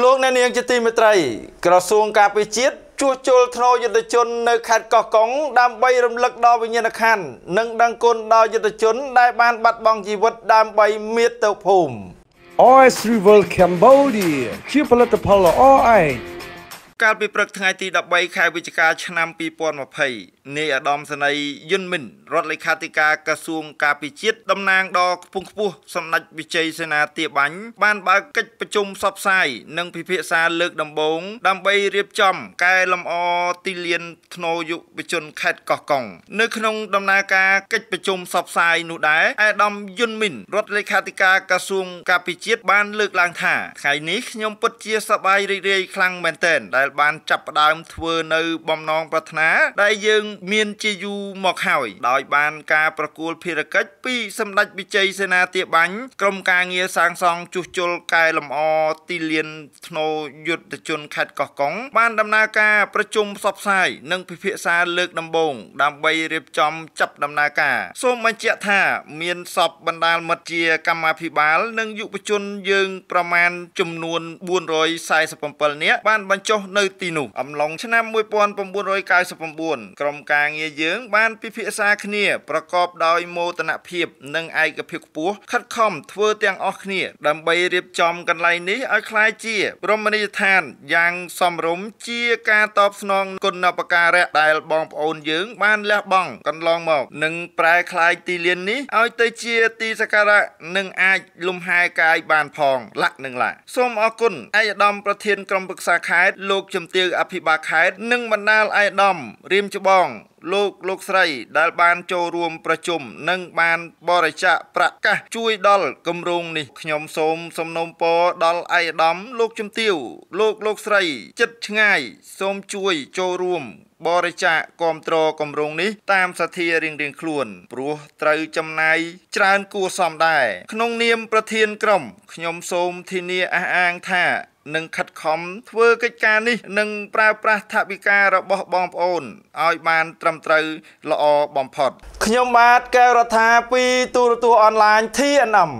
លោកអ្នកនាងជាទីមេត្រី ក្រសួងការពារជាតិជួសជុលថ្នូរយុទ្ធជននៅខេត្តកោះកុងដើម្បីរំលឹកដល់វិញ្ញាណក្ខន្ធនិងដឹងគុណដល់យុទ្ធជនដែលបានបាត់បង់ជីវិតដើម្បីមាតុភូមិ OS Rival Cambodia ជាផលិតផលល្អឯងកាលពីព្រឹកថ្ងៃទី13ខែវិច្ឆិកាឆ្នាំ2020នាយឧត្តមសេនីយ៍យុនមិនរដ្ឋលេខាធិការក្រសួងការពារជាតិតំណាងដល់ខ្ពងខ្ពស់សម្ដេចវិជ័យសេនាទាបាញ់បានបើកកិច្ចប្រជុំផ្សព្វផ្សាយនិងពិភាក្សាលើកដំបូងដើម្បីរៀបចំ កែលម្អទីលានធ្នូយុវជនខេត្តកោះកុងនៅក្នុងដំណើរការកិច្ចប្រជុំផ្សព្វផ្សាយនោះដែរឯកឧត្តមយុនមិនរដ្ឋលេខាធិការក្រសួងការពារជាតិបានលើកឡើងថាថ្ងៃនេះខ្ញុំពិតជាសប្បាយរីករាយខ្លាំងមែនទែនដែលបានចាប់ផ្ដើមធ្វើនៅបំណងប្រាថ្នា ដែលយើងមានជាយូរមកហើយដោយបានការប្រគល់ភារកិច្ចពីសម្ដេចវិជ័យសេនាទាបាញ់ក្រុមការងារសាងសង់ជួសជុលកែលម្អទីលានធ្នូយុទ្ធជនខេត្តកោះកុងបានដំណើរការប្រជុំផ្សព្វផ្សាយនិងពិភាក្សាលើកដំបូងដើម្បីរៀបចំចាប់ដំណើរការ សូមបញ្ជាក់ថាមានសពបណ្ដាលមិត្តជាកម្មាភិបាលនិងយុវជនយើងប្រមាណចំនួន447នាក់បានបញ្ចុះនៅនៅទីនោះអំឡុងឆ្នាំ1999ក្រុមការងារយើង បានពិភាក្សាគ្នាប្រកបដោយមោទនភាពនិងឯកភាពខ្ពស់ខិតខំធ្វើទាំងអស់គ្នាដើម្បីរៀបចំកន្លែងនេះឲ្យក្លាយជារមណីយដ្ឋានយ៉ាងសមរម្យជាការតបស្នងគុណបការៈដែលបងប្អូនយើង បានលះបង់កន្លងមកនិងប្រែក្លាយទីលាននេះឲ្យទៅជាទីសក្ការៈនិងអាចលំហែកាយបាន ផងលក្ខនឹងឡាសូមអរគុណឯកឧត្តមប្រធានក្រុមប្រឹក្សាខេត្តលោកជំទាវអភិបាលខេត្តនិងបណ្ដាលអាយដាមរៀមច្បងលោកលោកស្រីដែលបានចូលរួម ប្រជុំនិងបានបរិច្ចាគប្រាក់កាសជួយដល់គម្រោងនេះខ្ញុំសូមសំណូមពរដល់អាយដាមលោកជំទាវលោកលោកស្រី ចិត្តឆ្ងាយសូមជួយចូលរួម បរិច្ចាគគាំទ្រគម្រោងនេះ តាមសទ្ធារៀងៗខ្លួនព្រោះត្រូវចំណាយច្រើនគួរសមដែរក្នុងនាមប្រធានក្រុមខ្ញុំសូមធានាអះអាងថានឹងខិតខំ ធ្វើកិច្ចការនេះនឹងប្រើប្រាស់ថវិការបស់បងប្អូនឲ្យបាន ត្រឹមត្រូវល្អបំផុត ខ្ញុំបាទកែវរដ្ឋាពី ទូរទស្សន៍អនឡាញ TNM